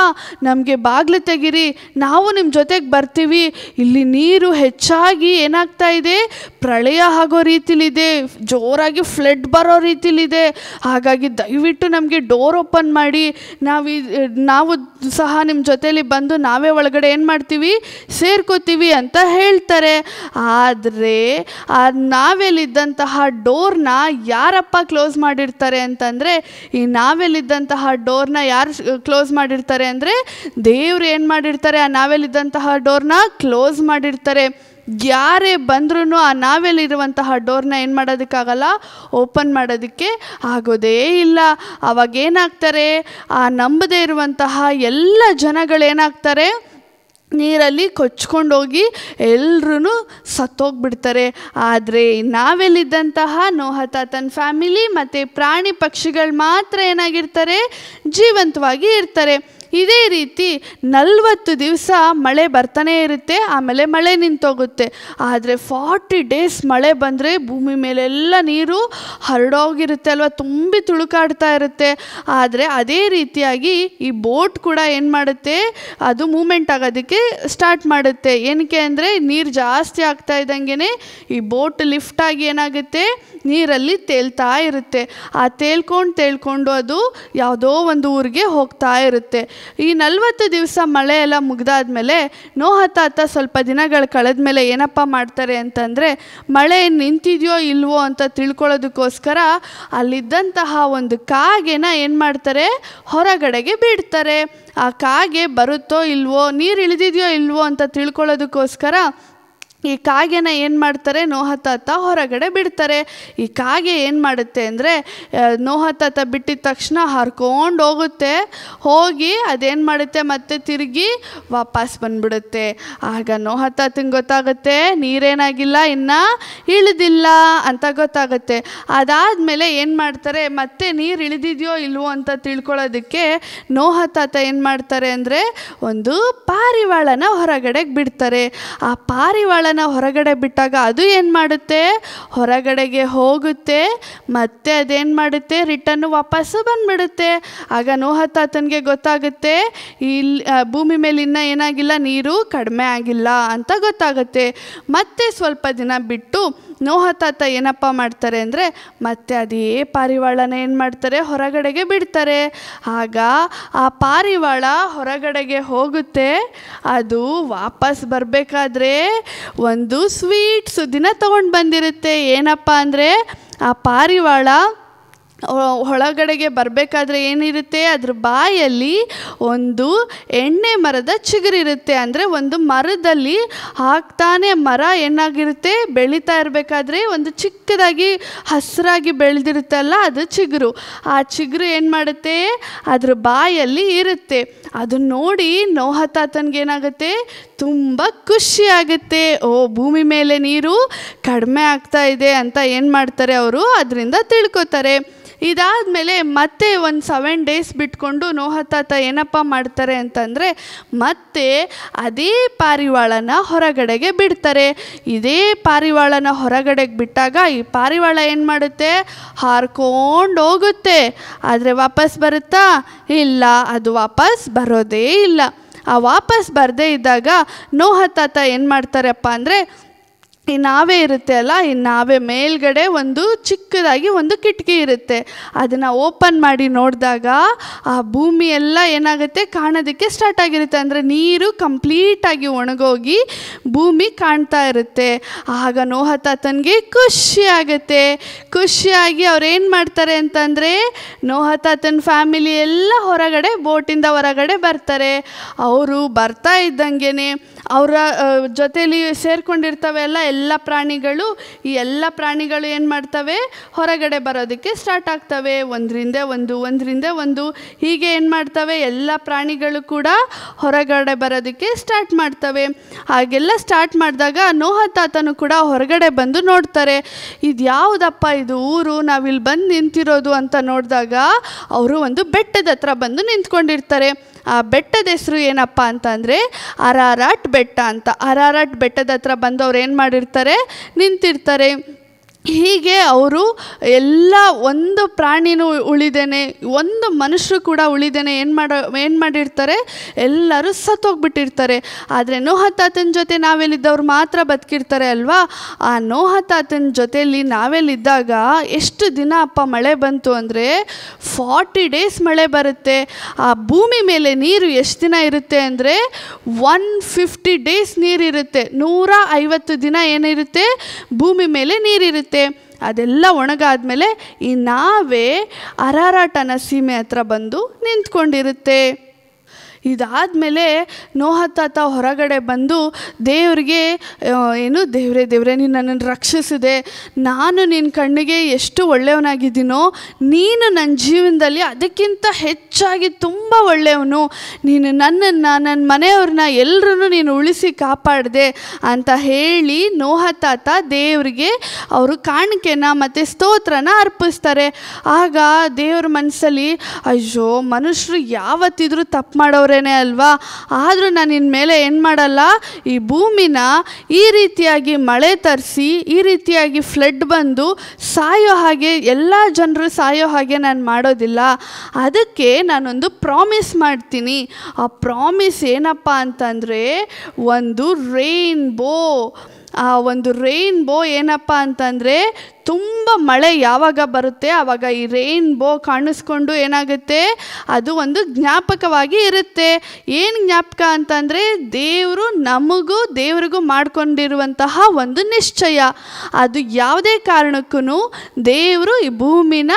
ನಮಗೆ ಬಾಗಿಲು ತೆಗೀರಿ ನಾವು ನಿಮ್ಮ ಜೊತೆಗೆ ಬರ್ತೀವಿ ಇಲ್ಲಿ ನೀರು ಹೆಚ್ಚಾಗಿ ಏನಾಗ್ತಾ ಇದೆ ಪ್ರಳಯ ಆಗೋ ರೀತಿಲಿದೆ ಜೋರಾಗಿ ಫ್ಲಡ್ ಬರೋ ರೀತಿಲಿದೆ ಇದೆ ಹಾಗಾಗಿ ದಯವಿಟ್ಟು ನಮಗೆ ಡೋರ್ ಓಪನ್ ಮಾಡಿ ನಾವು ನಾವು ಸಹ ನಿಮ್ಮ ಜೊತೇಲಿ ಬಂದು ನಾವೇ ಒಳಗಡೆ ಏನು ಮಾಡ್ತೀವಿ ಸೇರ್ಕೋತೀವಿ ಅಂತ ಹೇಳ್ತಾರೆ ಆದರೆ ಆ ನಾವೆಲ್ಲಿದ್ದಂತಹ ಡೋರ್ನ ಯಾರಪ್ಪ ಕ್ಲೋಸ್ ಮಾಡಿರ್ತಾರೆ ಅಂತಂದರೆ ಈ ನಾವೆಲ್ಲಿದ್ದಂತಹ ಡೋರ್ನ ಯಾರು ಕ್ಲೋಸ್ ಮಾಡಿರ್ತಾರೆ ಅಂದರೆ ದೇವ್ರು ಏನು ಮಾಡಿರ್ತಾರೆ ಆ ನಾವೆಲ್ಲಿದ್ದಂತಹ ಡೋರ್ನ ಕ್ಲೋಸ್ ಮಾಡಿರ್ತಾರೆ ಯಾರೇ ಬಂದ್ರೂ ಆ ನಾವೆಲ್ಲಿರುವಂತಹ ಡೋರ್ನ ಏನು ಮಾಡೋದಕ್ಕಾಗಲ್ಲ ಓಪನ್ ಮಾಡೋದಕ್ಕೆ ಆಗೋದೇ ಇಲ್ಲ ಏನಾಗ್ತಾರೆ ಆ ನಂಬದೇ ಇರುವಂತಹ ಎಲ್ಲ ಜನಗಳೇನಾಗ್ತಾರೆ ನೀರಲ್ಲಿ ಕೊಚ್ಕೊಂಡೋಗಿ ಎಲ್ಲರೂ ಸತ್ತೋಗ್ಬಿಡ್ತಾರೆ ಆದರೆ ನಾವೆಲ್ಲಿದ್ದಂತಹ ನೋಹತ ತನ್ನ ಫ್ಯಾಮಿಲಿ ಮತ್ತು ಪ್ರಾಣಿ ಪಕ್ಷಿಗಳು ಮಾತ್ರ ಏನಾಗಿರ್ತಾರೆ ಜೀವಂತವಾಗಿ ಇರ್ತಾರೆ ಇದೇ ರೀತಿ ನಲವತ್ತು ದಿವಸ ಮಳೆ ಬರ್ತಾನೇ ಇರುತ್ತೆ ಆಮೇಲೆ ಮಳೆ ನಿಂತೋಗುತ್ತೆ ಆದರೆ ಫಾರ್ಟಿ ಡೇಸ್ ಮಳೆ ಬಂದರೆ ಭೂಮಿ ಮೇಲೆಲ್ಲ ನೀರು ಹರಡೋಗಿರುತ್ತೆ ಅಲ್ವಾ ತುಂಬಿ ತುಳುಕಾಡ್ತಾ ಇರುತ್ತೆ ಆದರೆ ಅದೇ ರೀತಿಯಾಗಿ ಈ ಬೋಟ್ ಕೂಡ ಏನು ಮಾಡುತ್ತೆ ಅದು ಮೂಮೆಂಟ್ ಆಗೋದಕ್ಕೆ ಸ್ಟಾರ್ಟ್ ಮಾಡುತ್ತೆ ಏನಕ್ಕೆ ಅಂದರೆ ನೀರು ಜಾಸ್ತಿ ಆಗ್ತಾ ಇದ್ದಂಗೆ ಈ ಬೋಟ್ ಲಿಫ್ಟ್ ಆಗಿ ಏನಾಗುತ್ತೆ ನೀರಲ್ಲಿ ತೇಲ್ತಾ ಇರುತ್ತೆ ಆ ತೇಲ್ಕೊಂಡು ತೇಳ್ಕೊಂಡು ಅದು ಯಾವುದೋ ಒಂದು ಊರಿಗೆ ಹೋಗ್ತಾ ಇರುತ್ತೆ ಈ ನಲವತ್ತು ದಿವಸ ಮಳೆ ಎಲ್ಲ ಮುಗ್ದಾದ್ಮೇಲೆ ಹತ್ತ ಹತ್ತ ಸ್ವಲ್ಪ ದಿನಗಳು ಕಳೆದ ಮೇಲೆ ಏನಪ್ಪ ಮಾಡ್ತಾರೆ ಅಂತಂದರೆ ಮಳೆ ನಿಂತಿದೆಯೋ ಇಲ್ವೋ ಅಂತ ತಿಳ್ಕೊಳ್ಳೋದಕ್ಕೋಸ್ಕರ ಅಲ್ಲಿದ್ದಂತಹ ಒಂದು ಕಾಗೆನ ಏನು ಮಾಡ್ತಾರೆ ಹೊರಗಡೆಗೆ ಬಿಡ್ತಾರೆ ಆ ಕಾಗೆ ಬರುತ್ತೋ ಇಲ್ವೋ ನೀರು ಇಳಿದಿದೆಯೋ ಇಲ್ವೋ ಅಂತ ತಿಳ್ಕೊಳ್ಳೋದಕ್ಕೋಸ್ಕರ ಈ ಕಾಗೆನ ಏನು ಮಾಡ್ತಾರೆ ನೋಹತಾತ ಹೊರಗಡೆ ಬಿಡ್ತಾರೆ ಈ ಕಾಗೆ ಏನು ಮಾಡುತ್ತೆ ಅಂದರೆ ನೋಹತಾತ ಬಿಟ್ಟಿದ ತಕ್ಷಣ ಹರ್ಕೊಂಡು ಹೋಗುತ್ತೆ ಹೋಗಿ ಅದೇನು ಮಾಡುತ್ತೆ ಮತ್ತೆ ತಿರುಗಿ ವಾಪಸ್ ಬಂದ್ಬಿಡುತ್ತೆ ಆಗ ನೋಹತಾತಂಗೆ ಗೊತ್ತಾಗುತ್ತೆ ನೀರೇನಾಗಿಲ್ಲ ಇನ್ನು ಇಳಿದಿಲ್ಲ ಅಂತ ಗೊತ್ತಾಗುತ್ತೆ ಅದಾದಮೇಲೆ ಏನು ಮಾಡ್ತಾರೆ ಮತ್ತೆ ನೀರು ಇಳಿದಿದೆಯೋ ಇಲ್ವೋ ಅಂತ ತಿಳ್ಕೊಳ್ಳೋದಕ್ಕೆ ನೋಹತಾತ ಏನು ಮಾಡ್ತಾರೆ ಅಂದರೆ ಒಂದು ಪಾರಿವಾಳನ ಹೊರಗಡೆಗೆ ಬಿಡ್ತಾರೆ ಆ ಪಾರಿವಾಳ ನಾವು ಹೊರಗಡೆ ಬಿಟ್ಟಾಗ ಅದು ಏನು ಮಾಡುತ್ತೆ ಹೊರಗಡೆಗೆ ಹೋಗುತ್ತೆ ಮತ್ತೆ ಅದೇನು ಮಾಡುತ್ತೆ ರಿಟರ್ನು ವಾಪಸ್ಸು ಬಂದುಬಿಡುತ್ತೆ ಆಗ ನೋಹತ್ತ ಆತನಿಗೆ ಗೊತ್ತಾಗುತ್ತೆ ಇಲ್ಲಿ ಭೂಮಿ ಮೇಲೆ ಇನ್ನೂ ಏನಾಗಿಲ್ಲ ನೀರು ಕಡಿಮೆ ಆಗಿಲ್ಲ ಅಂತ ಗೊತ್ತಾಗುತ್ತೆ ಮತ್ತೆ ಸ್ವಲ್ಪ ದಿನ ಬಿಟ್ಟು ನೋಹತಾತ ಏನಪ್ಪ ಮಾಡ್ತಾರೆ ಅಂದರೆ ಮತ್ತೆ ಅದೇ ಪಾರಿವಾಳನ ಏನು ಮಾಡ್ತಾರೆ ಹೊರಗಡೆಗೆ ಬಿಡ್ತಾರೆ ಆಗ ಆ ಪಾರಿವಾಳ ಹೊರಗಡೆಗೆ ಹೋಗುತ್ತೆ ಅದು ವಾಪಸ್ ಬರಬೇಕಾದ್ರೆ ಒಂದು ಸ್ವೀಟ್ ದಿನ ತೊಗೊಂಡು ಬಂದಿರುತ್ತೆ ಏನಪ್ಪ ಅಂದರೆ ಆ ಪಾರಿವಾಳ ಒಳಗಡೆಗೆ ಬರಬೇಕಾದ್ರೆ ಏನಿರುತ್ತೆ ಅದ್ರ ಬಾಯಲ್ಲಿ ಒಂದು ಎಣ್ಣೆ ಮರದ ಚಿಗುರಿರುತ್ತೆ ಅಂದರೆ ಒಂದು ಮರದಲ್ಲಿ ಹಾಕ್ತಾನೆ ಮರ ಏನಾಗಿರುತ್ತೆ ಬೆಳೀತಾ ಇರಬೇಕಾದ್ರೆ ಒಂದು ಚಿಕ್ಕದಾಗಿ ಹಸಿರಾಗಿ ಬೆಳೆದಿರುತ್ತಲ್ಲ ಅದು ಚಿಗುರು ಆ ಚಿಗುರು ಏನು ಮಾಡುತ್ತೆ ಅದ್ರ ಬಾಯಲ್ಲಿ ಇರುತ್ತೆ ಅದನ್ನು ನೋಡಿ ನೋಹತ ಏನಾಗುತ್ತೆ ತುಂಬ ಖುಷಿಯಾಗುತ್ತೆ ಓ ಭೂಮಿ ಮೇಲೆ ನೀರು ಕಡಿಮೆ ಆಗ್ತಾ ಇದೆ ಅಂತ ಏನು ಮಾಡ್ತಾರೆ ಅವರು ಅದರಿಂದ ತಿಳ್ಕೊತಾರೆ ಇದಾದಮೇಲೆ ಮತ್ತೆ ಒಂದು ಸೆವೆನ್ ಡೇಸ್ ಬಿಟ್ಕೊಂಡು ಹತ್ತಾತ ಏನಪ್ಪ ಮಾಡ್ತಾರೆ ಅಂತಂದರೆ ಮತ್ತೆ ಅದೇ ಪಾರಿವಾಳನ ಹೊರಗಡೆಗೆ ಬಿಡ್ತಾರೆ ಇದೇ ಪಾರಿವಾಳನ ಹೊರಗಡೆಗೆ ಬಿಟ್ಟಾಗ ಈ ಪಾರಿವಾಳ ಏನು ಮಾಡುತ್ತೆ ಹಾರ್ಕೊಂಡು ಹೋಗುತ್ತೆ ಆದರೆ ವಾಪಸ್ ಬರುತ್ತಾ ಇಲ್ಲ ಅದು ವಾಪಸ್ ಬರೋದೇ ಇಲ್ಲ ಆ ವಾಪಸ್ ಬರದೇ ಇದ್ದಾಗ ನೋಹತಾತ ಏನು ಮಾಡ್ತಾರಪ್ಪ ಅಂದರೆ ಈ ನಾವೇ ಇರುತ್ತೆ ಅಲ್ಲ ಈ ನಾವೇ ಮೇಲ್ಗಡೆ ಒಂದು ಚಿಕ್ಕದಾಗಿ ಒಂದು ಕಿಟಕಿ ಇರುತ್ತೆ ಅದನ್ನು ಓಪನ್ ಮಾಡಿ ನೋಡಿದಾಗ ಆ ಭೂಮಿ ಎಲ್ಲ ಏನಾಗುತ್ತೆ ಕಾಣೋದಕ್ಕೆ ಸ್ಟಾರ್ಟ್ ಆಗಿರುತ್ತೆ ಅಂದರೆ ನೀರು ಕಂಪ್ಲೀಟಾಗಿ ಒಣಗೋಗಿ ಭೂಮಿ ಕಾಣ್ತಾ ಇರುತ್ತೆ ಆಗ ನೋಹ ತಾತನಿಗೆ ಖುಷಿಯಾಗುತ್ತೆ ಖುಷಿಯಾಗಿ ಏನು ಮಾಡ್ತಾರೆ ಅಂತಂದರೆ ನೋಹ ಫ್ಯಾಮಿಲಿ ಎಲ್ಲ ಹೊರಗಡೆ ಬೋಟಿಂದ ಹೊರಗಡೆ ಬರ್ತಾರೆ ಅವರು ಬರ್ತಾ ಇದ್ದಂಗೆ ಅವರ ಜೊತೆಯಲ್ಲಿ ಸೇರ್ಕೊಂಡಿರ್ತವೆ ಎಲ್ಲ ಎಲ್ಲ ಪ್ರಾಣಿಗಳು ಈ ಎಲ್ಲ ಪ್ರಾಣಿಗಳು ಏನು ಮಾಡ್ತವೆ ಹೊರಗಡೆ ಬರೋದಕ್ಕೆ ಸ್ಟಾರ್ಟ್ ಆಗ್ತವೆ ಒಂದರಿಂದ ಒಂದು ಒಂದರಿಂದ ಒಂದು ಹೀಗೆ ಏನು ಮಾಡ್ತವೆ ಎಲ್ಲ ಪ್ರಾಣಿಗಳು ಕೂಡ ಹೊರಗಡೆ ಬರೋದಕ್ಕೆ ಸ್ಟಾರ್ಟ್ ಮಾಡ್ತವೆ ಹಾಗೆಲ್ಲ ಸ್ಟಾರ್ಟ್ ಮಾಡಿದಾಗ ನೋಹ ತಾತನು ಕೂಡ ಹೊರಗಡೆ ಬಂದು ನೋಡ್ತಾರೆ ಇದು ಯಾವುದಪ್ಪ ಇದು ಊರು ನಾವಿಲ್ಲಿ ಬಂದು ನಿಂತಿರೋದು ಅಂತ ನೋಡಿದಾಗ ಅವರು ಒಂದು ಬೆಟ್ಟದ ಹತ್ರ ಬಂದು ನಿಂತ್ಕೊಂಡಿರ್ತಾರೆ ಆ ಬೆಟ್ಟದ ಹೆಸರು ಏನಪ್ಪ ಅಂತಂದರೆ ಅರಾರಾಟ್ ಬೆಟ್ಟ ಅಂತ ಅರಾರಾಟ್ ಬೆಟ್ಟದ ಹತ್ರ ಬಂದು ಅವ್ರು ಏನು ಮಾಡಿರ್ತಾರೆ ನಿಂತಿರ್ತಾರೆ ಹೀಗೆ ಅವರು ಎಲ್ಲ ಒಂದು ಪ್ರಾಣಿನೂ ಉಳಿದೇನೆ ಒಂದು ಮನುಷ್ಯರು ಕೂಡ ಉಳಿದೇನೆ ಏನು ಮಾಡೋ ಏನು ಮಾಡಿರ್ತಾರೆ ಎಲ್ಲರೂ ಸತ್ತೋಗ್ಬಿಟ್ಟಿರ್ತಾರೆ ಆದರೆ ನೋಹತಾತನ ಜೊತೆ ನಾವೆಲ್ಲಿದ್ದವ್ರು ಮಾತ್ರ ಬದುಕಿರ್ತಾರೆ ಅಲ್ವಾ ಆ ನೋಹತಾತನ ಜೊತೆಯಲ್ಲಿ ನಾವೆಲ್ಲಿದ್ದಾಗ ಎಷ್ಟು ದಿನ ಅಪ್ಪ ಮಳೆ ಬಂತು ಅಂದರೆ ಫಾರ್ಟಿ ಡೇಸ್ ಮಳೆ ಬರುತ್ತೆ ಆ ಭೂಮಿ ಮೇಲೆ ನೀರು ಎಷ್ಟು ದಿನ ಇರುತ್ತೆ ಅಂದರೆ ಒನ್ ಫಿಫ್ಟಿ ಡೇಸ್ ನೀರಿರುತ್ತೆ ನೂರ ಐವತ್ತು ದಿನ ಏನಿರುತ್ತೆ ಭೂಮಿ ಮೇಲೆ ನೀರಿರುತ್ತೆ ಅದೆಲ್ಲ ಒಣಗಾದ ಈ ನಾವೇ ಅರಾರಾಟನ ಸೀಮೆ ಹತ್ರ ಬಂದು ನಿಂತ್ಕೊಂಡಿರುತ್ತೆ ಇದಾದಮೇಲೆ ನೋಹತ್ತಾತ ಹತ್ತಾತ ಹೊರಗಡೆ ಬಂದು ದೇವ್ರಿಗೆ ಏನು ದೇವರೇ ದೇವ್ರೆ ನೀನು ನನ್ನನ್ನು ರಕ್ಷಿಸಿದೆ ನಾನು ನಿನ್ನ ಕಣ್ಣಿಗೆ ಎಷ್ಟು ಒಳ್ಳೆಯವನಾಗಿದ್ದೀನೋ ನೀನು ನನ್ನ ಜೀವನದಲ್ಲಿ ಅದಕ್ಕಿಂತ ಹೆಚ್ಚಾಗಿ ತುಂಬ ಒಳ್ಳೆಯವನು ನೀನು ನನ್ನನ್ನು ನನ್ನ ಮನೆಯವ್ರನ್ನ ಎಲ್ಲರೂ ನೀನು ಉಳಿಸಿ ಕಾಪಾಡಿದೆ ಅಂತ ಹೇಳಿ ನೋಹತ್ತಾತ ದೇವ್ರಿಗೆ ದೇವರಿಗೆ ಅವರು ಕಾಣಿಕೆನ ಮತ್ತು ಸ್ತೋತ್ರನ ಅರ್ಪಿಸ್ತಾರೆ ಆಗ ದೇವ್ರ ಮನಸ್ಸಲ್ಲಿ ಅಯ್ಯೋ ಮನುಷ್ಯರು ಯಾವತ್ತಿದ್ರೂ ತಪ್ಪು ಮಾಡೋರು ಅಲ್ವಾ ಆದರೂ ನಾನು ಮೇಲೆ ಏನು ಮಾಡಲ್ಲ ಈ ಭೂಮಿನ ಈ ರೀತಿಯಾಗಿ ಮಳೆ ತರಿಸಿ ಈ ರೀತಿಯಾಗಿ ಫ್ಲಡ್ ಬಂದು ಸಾಯೋ ಹಾಗೆ ಎಲ್ಲ ಜನರು ಸಾಯೋ ಹಾಗೆ ನಾನು ಮಾಡೋದಿಲ್ಲ ಅದಕ್ಕೆ ನಾನೊಂದು ಪ್ರಾಮಿಸ್ ಮಾಡ್ತೀನಿ ಆ ಪ್ರಾಮಿಸ್ ಏನಪ್ಪ ಅಂತಂದರೆ ಒಂದು ರೇನ್ಬೋ ಆ ಒಂದು ರೇನ್ಬೋ ಏನಪ್ಪ ಅಂತಂದರೆ ತುಂಬ ಮಳೆ ಯಾವಾಗ ಬರುತ್ತೆ ಆವಾಗ ಈ ರೈನ್ಬೋ ಕಾಣಿಸ್ಕೊಂಡು ಏನಾಗುತ್ತೆ ಅದು ಒಂದು ಜ್ಞಾಪಕವಾಗಿ ಇರುತ್ತೆ ಏನು ಜ್ಞಾಪಕ ಅಂತಂದರೆ ದೇವರು ನಮಗೂ ದೇವರಿಗೂ ಮಾಡಿಕೊಂಡಿರುವಂತಹ ಒಂದು ನಿಶ್ಚಯ ಅದು ಯಾವುದೇ ಕಾರಣಕ್ಕೂ ದೇವರು ಈ ಭೂಮಿನ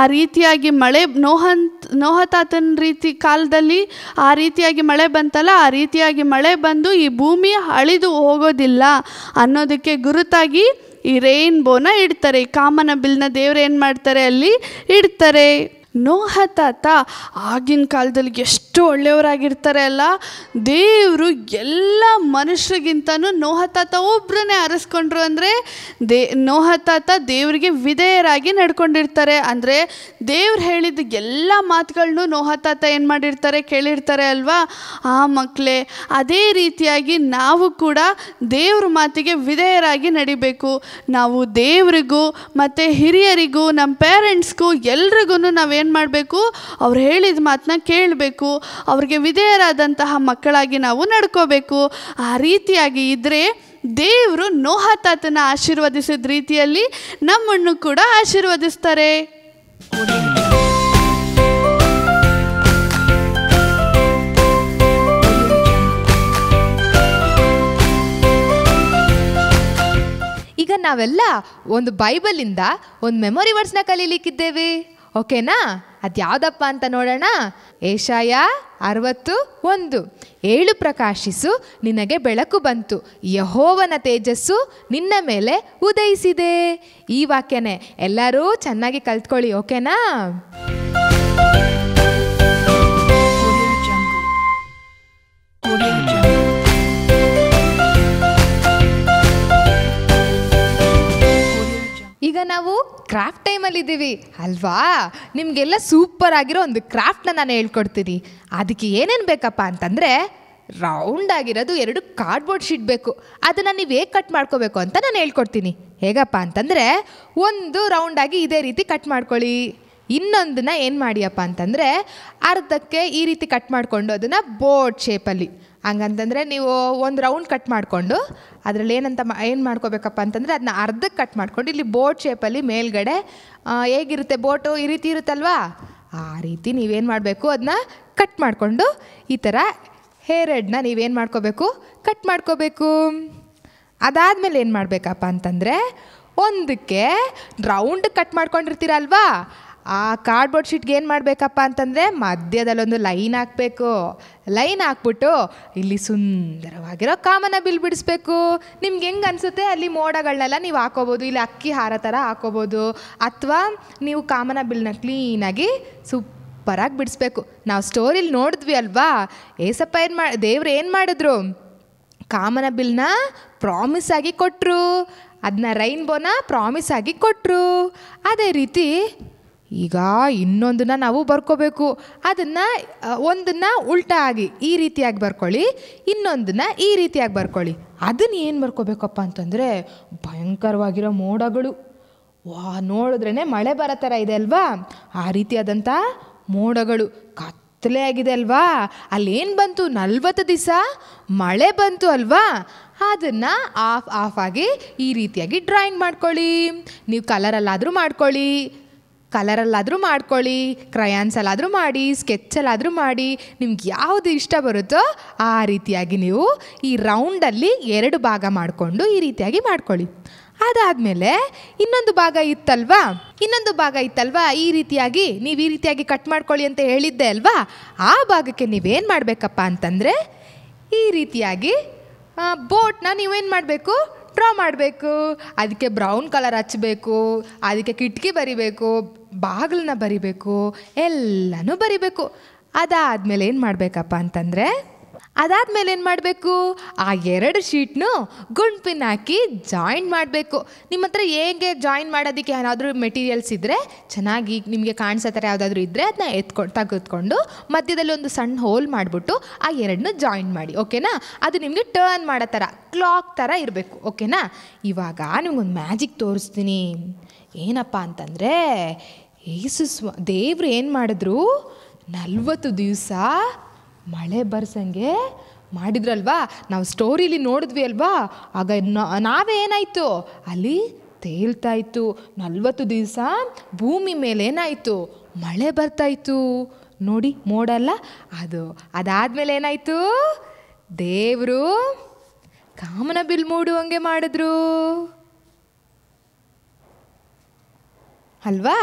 ಆ ರೀತಿಯಾಗಿ ಮಳೆ ನೋಹನ್ ನೋಹತಾತನ ರೀತಿ ಕಾಲದಲ್ಲಿ ಆ ರೀತಿಯಾಗಿ ಮಳೆ ಬಂತಲ್ಲ ಆ ರೀತಿಯಾಗಿ ಮಳೆ ಬಂದು ಈ ಭೂಮಿ ಅಳಿದು ಹೋಗೋದಿಲ್ಲ ಅನ್ನೋದಕ್ಕೆ ಗುರುತಾಗಿ ಈ ಬೋನ ಇಡ್ತಾರೆ ಈ ಕಾಮನ ಬಿಲ್ನ ದೇವ್ರು ಏನು ಮಾಡ್ತಾರೆ ಅಲ್ಲಿ ಇಡ್ತಾರೆ ನೋ ಆಗಿನ ಕಾಲದಲ್ಲಿ ಎಷ್ಟು ಒಳ್ಳೆಯವರಾಗಿರ್ತಾರೆ ಅಲ್ಲ ದೇವರು ಎಲ್ಲ ಮನುಷ್ಯರಿಗಿಂತನೂ ಹತಾತ ಒಬ್ಬರನ್ನೇ ಆರಿಸ್ಕೊಂಡ್ರು ಅಂದರೆ ದೇ ಹತಾತ ದೇವರಿಗೆ ವಿಧೇಯರಾಗಿ ನಡ್ಕೊಂಡಿರ್ತಾರೆ ಅಂದರೆ ದೇವ್ರು ಹೇಳಿದ ಎಲ್ಲ ಮಾತುಗಳನ್ನು ಹತಾತ ಏನು ಮಾಡಿರ್ತಾರೆ ಕೇಳಿರ್ತಾರೆ ಅಲ್ವಾ ಆ ಮಕ್ಕಳೇ ಅದೇ ರೀತಿಯಾಗಿ ನಾವು ಕೂಡ ದೇವ್ರ ಮಾತಿಗೆ ವಿಧೇಯರಾಗಿ ನಡಿಬೇಕು ನಾವು ದೇವರಿಗೂ ಮತ್ತು ಹಿರಿಯರಿಗೂ ನಮ್ಮ ಪೇರೆಂಟ್ಸ್ಗೂ ಎಲ್ರಿಗೂ ನಾವೇನು ಏನು ಮಾಡಬೇಕು ಅವ್ರು ಹೇಳಿದ ಮಾತನ್ನ ಕೇಳಬೇಕು ಅವ್ರಿಗೆ ವಿಧೇಯರಾದಂತಹ ಮಕ್ಕಳಾಗಿ ನಾವು ನಡ್ಕೋಬೇಕು ಆ ರೀತಿಯಾಗಿ ಇದ್ದರೆ ದೇವರು ನೋಹತಾತನ ಆಶೀರ್ವದಿಸಿದ ರೀತಿಯಲ್ಲಿ ನಮ್ಮನ್ನು ಕೂಡ ಆಶೀರ್ವದಿಸ್ತಾರೆ ಈಗ ನಾವೆಲ್ಲ ಒಂದು ಬೈಬಲಿಂದ ಒಂದು ಮೆಮೊರಿ ವರ್ಡ್ಸ್ನ ಕಲೀಲಿಕ್ಕಿದ್ದೇವೆ ಓಕೆನಾ ಅದ್ಯಾವುದಪ್ಪ ಅಂತ ನೋಡೋಣ ಏಷಾಯ ಅರವತ್ತು ಒಂದು ಏಳು ಪ್ರಕಾಶಿಸು ನಿನಗೆ ಬೆಳಕು ಬಂತು ಯಹೋವನ ತೇಜಸ್ಸು ನಿನ್ನ ಮೇಲೆ ಉದಯಿಸಿದೆ ಈ ವಾಕ್ಯನೇ ಎಲ್ಲರೂ ಚೆನ್ನಾಗಿ ಕಲ್ತ್ಕೊಳ್ಳಿ ಓಕೆನಾ ಈಗ ನಾವು ಕ್ರಾಫ್ಟ್ ಟೈಮಲ್ಲಿ ಇದ್ದೀವಿ ಅಲ್ವಾ ನಿಮಗೆಲ್ಲ ಸೂಪರ್ ಆಗಿರೋ ಒಂದು ಕ್ರಾಫ್ಟ್ನ ನಾನು ಹೇಳ್ಕೊಡ್ತೀನಿ ಅದಕ್ಕೆ ಏನೇನು ಬೇಕಪ್ಪ ಅಂತಂದರೆ ರೌಂಡ್ ಆಗಿರೋದು ಎರಡು ಕಾರ್ಡ್ಬೋರ್ಡ್ ಶೀಟ್ ಬೇಕು ಅದನ್ನು ನೀವು ಹೇಗೆ ಕಟ್ ಮಾಡ್ಕೋಬೇಕು ಅಂತ ನಾನು ಹೇಳ್ಕೊಡ್ತೀನಿ ಹೇಗಪ್ಪ ಅಂತಂದರೆ ಒಂದು ರೌಂಡಾಗಿ ಇದೇ ರೀತಿ ಕಟ್ ಮಾಡ್ಕೊಳ್ಳಿ ಇನ್ನೊಂದನ್ನ ಏನು ಮಾಡಿಯಪ್ಪ ಅಂತಂದರೆ ಅರ್ಧಕ್ಕೆ ಈ ರೀತಿ ಕಟ್ ಮಾಡಿಕೊಂಡು ಅದನ್ನು ಬೋರ್ಡ್ ಶೇಪಲ್ಲಿ ಹಂಗಂತಂದರೆ ನೀವು ಒಂದು ರೌಂಡ್ ಕಟ್ ಮಾಡಿಕೊಂಡು ಅದರಲ್ಲಿ ಏನಂತ ಏನು ಮಾಡ್ಕೋಬೇಕಪ್ಪ ಅಂತಂದರೆ ಅದನ್ನ ಅರ್ಧಕ್ಕೆ ಕಟ್ ಮಾಡಿಕೊಂಡು ಇಲ್ಲಿ ಬೋಟ್ ಶೇಪಲ್ಲಿ ಮೇಲ್ಗಡೆ ಹೇಗಿರುತ್ತೆ ಬೋಟು ಈ ರೀತಿ ಇರುತ್ತಲ್ವಾ ಆ ರೀತಿ ನೀವೇನು ಮಾಡಬೇಕು ಅದನ್ನ ಕಟ್ ಮಾಡಿಕೊಂಡು ಈ ಥರ ಹೇರ್ ಹೆಡ್ನ ನೀವೇನು ಮಾಡ್ಕೋಬೇಕು ಕಟ್ ಮಾಡ್ಕೋಬೇಕು ಅದಾದಮೇಲೆ ಏನು ಮಾಡಬೇಕಪ್ಪ ಅಂತಂದರೆ ಒಂದಕ್ಕೆ ರೌಂಡ್ ಕಟ್ ಮಾಡ್ಕೊಂಡಿರ್ತೀರಲ್ವಾ ಆ ಕಾರ್ಡ್ಬೋರ್ಡ್ ಶೀಟ್ಗೆ ಏನು ಮಾಡಬೇಕಪ್ಪ ಅಂತಂದರೆ ಮಧ್ಯದಲ್ಲೊಂದು ಲೈನ್ ಹಾಕಬೇಕು ಲೈನ್ ಹಾಕ್ಬಿಟ್ಟು ಇಲ್ಲಿ ಸುಂದರವಾಗಿರೋ ಕಾಮನ ಬಿಲ್ ಬಿಡಿಸ್ಬೇಕು ನಿಮ್ಗೆ ಹೆಂಗೆ ಅನಿಸುತ್ತೆ ಅಲ್ಲಿ ಮೋಡಗಳನ್ನೆಲ್ಲ ನೀವು ಹಾಕೋಬೋದು ಇಲ್ಲಿ ಅಕ್ಕಿ ಹಾರ ಥರ ಹಾಕೋಬೋದು ಅಥವಾ ನೀವು ಕಾಮನ ಬಿಲ್ನ ಕ್ಲೀನಾಗಿ ಸೂಪರಾಗಿ ಬಿಡಿಸ್ಬೇಕು ನಾವು ಸ್ಟೋರಿಲಿ ನೋಡಿದ್ವಿ ಅಲ್ವಾ ಏಸಪ್ಪ ಏನು ಮಾಡಿ ದೇವ್ರು ಏನು ಮಾಡಿದ್ರು ಕಾಮನ ಬಿಲ್ನ ಪ್ರಾಮಿಸ್ ಆಗಿ ಕೊಟ್ಟರು ಅದನ್ನ ರೈನ್ಬೋನ ಪ್ರಾಮಿಸ್ ಆಗಿ ಕೊಟ್ಟರು ಅದೇ ರೀತಿ ಈಗ ಇನ್ನೊಂದನ್ನು ನಾವು ಬರ್ಕೋಬೇಕು ಅದನ್ನು ಒಂದನ್ನು ಉಲ್ಟಾ ಆಗಿ ಈ ರೀತಿಯಾಗಿ ಬರ್ಕೊಳ್ಳಿ ಇನ್ನೊಂದನ್ನ ಈ ರೀತಿಯಾಗಿ ಬರ್ಕೊಳ್ಳಿ ಅದನ್ನು ಏನು ಬರ್ಕೋಬೇಕಪ್ಪ ಅಂತಂದರೆ ಭಯಂಕರವಾಗಿರೋ ಮೋಡಗಳು ವಾ ನೋಡಿದ್ರೇ ಮಳೆ ಬರೋ ಥರ ಇದೆ ಅಲ್ವಾ ಆ ರೀತಿಯಾದಂಥ ಮೋಡಗಳು ಕತ್ತಲೆ ಆಗಿದೆ ಅಲ್ವಾ ಅಲ್ಲೇನು ಬಂತು ನಲ್ವತ್ತು ದಿವಸ ಮಳೆ ಬಂತು ಅಲ್ವಾ ಅದನ್ನು ಆಫ್ ಆಫ್ ಆಗಿ ಈ ರೀತಿಯಾಗಿ ಡ್ರಾಯಿಂಗ್ ಮಾಡ್ಕೊಳ್ಳಿ ನೀವು ಕಲರಲ್ಲಾದರೂ ಮಾಡ್ಕೊಳ್ಳಿ ಕಲರಲ್ಲಾದರೂ ಮಾಡ್ಕೊಳ್ಳಿ ಕ್ರಯಾನ್ಸಲ್ಲಾದರೂ ಮಾಡಿ ಸ್ಕೆಚ್ಚಲ್ಲಾದರೂ ಮಾಡಿ ನಿಮ್ಗೆ ಯಾವುದು ಇಷ್ಟ ಬರುತ್ತೋ ಆ ರೀತಿಯಾಗಿ ನೀವು ಈ ರೌಂಡಲ್ಲಿ ಎರಡು ಭಾಗ ಮಾಡಿಕೊಂಡು ಈ ರೀತಿಯಾಗಿ ಮಾಡ್ಕೊಳ್ಳಿ ಅದಾದಮೇಲೆ ಇನ್ನೊಂದು ಭಾಗ ಇತ್ತಲ್ವಾ ಇನ್ನೊಂದು ಭಾಗ ಇತ್ತಲ್ವಾ ಈ ರೀತಿಯಾಗಿ ನೀವು ಈ ರೀತಿಯಾಗಿ ಕಟ್ ಮಾಡ್ಕೊಳ್ಳಿ ಅಂತ ಹೇಳಿದ್ದೆ ಅಲ್ವಾ ಆ ಭಾಗಕ್ಕೆ ನೀವೇನು ಮಾಡಬೇಕಪ್ಪ ಅಂತಂದರೆ ಈ ರೀತಿಯಾಗಿ ಬೋಟ್ನ ನೀವೇನು ಮಾಡಬೇಕು ಡ್ರಾ ಮಾಡಬೇಕು ಅದಕ್ಕೆ ಬ್ರೌನ್ ಕಲರ್ ಹಚ್ಚಬೇಕು ಅದಕ್ಕೆ ಕಿಟಕಿ ಬರಿಬೇಕು ಬಾಗಿಲನ್ನ ಬರಿಬೇಕು ಎಲ್ಲನೂ ಬರಿಬೇಕು ಅದಾದಮೇಲೆ ಏನು ಮಾಡಬೇಕಪ್ಪ ಅಂತಂದರೆ ಅದಾದಮೇಲೆ ಏನು ಮಾಡಬೇಕು ಆ ಎರಡು ಶೀಟ್ನು ಗುಂಡ್ಪಿನ್ ಹಾಕಿ ಜಾಯಿನ್ ಮಾಡಬೇಕು ನಿಮ್ಮ ಹತ್ರ ಹೇಗೆ ಜಾಯಿನ್ ಮಾಡೋದಕ್ಕೆ ಏನಾದರೂ ಮೆಟೀರಿಯಲ್ಸ್ ಇದ್ದರೆ ಚೆನ್ನಾಗಿ ನಿಮಗೆ ಕಾಣಿಸೋ ಥರ ಯಾವುದಾದ್ರೂ ಇದ್ದರೆ ಅದನ್ನ ಎತ್ಕೊಂಡು ತೆಗೆದುಕೊಂಡು ಮಧ್ಯದಲ್ಲಿ ಒಂದು ಸಣ್ಣ ಹೋಲ್ ಮಾಡಿಬಿಟ್ಟು ಆ ಎರಡನ್ನೂ ಜಾಯಿನ್ ಮಾಡಿ ಓಕೆನಾ ಅದು ನಿಮಗೆ ಟರ್ನ್ ಮಾಡೋ ಥರ ಕ್ಲಾಕ್ ಥರ ಇರಬೇಕು ಓಕೆನಾ ಇವಾಗ ನಿಮ್ಗೊಂದು ಮ್ಯಾಜಿಕ್ ತೋರಿಸ್ತೀನಿ ಏನಪ್ಪ ಅಂತಂದರೆ ಯೇಸು ಸ್ವ ದೇವ್ರು ಏನು ಮಾಡಿದ್ರು ನಲ್ವತ್ತು ದಿವಸ ಮಳೆ ಬರ್ಸಂಗೆ ಮಾಡಿದ್ರಲ್ವಾ ನಾವು ಸ್ಟೋರಿಲಿ ನೋಡಿದ್ವಿ ಅಲ್ವಾ ಆಗ ನಾವೇನಾಯಿತು ಅಲ್ಲಿ ತೇಲ್ತಾ ಇತ್ತು ನಲ್ವತ್ತು ದಿವಸ ಭೂಮಿ ಮೇಲೆ ಏನಾಯಿತು ಮಳೆ ಬರ್ತಾಯಿತ್ತು ನೋಡಿ ಮೋಡಲ್ಲ ಅದು ಅದಾದಮೇಲೆ ಏನಾಯಿತು ದೇವರು ಕಾಮನ ಬಿಲ್ ಮೂಡುವಂಗೆ ಮಾಡಿದ್ರು ಅಲ್ವಾ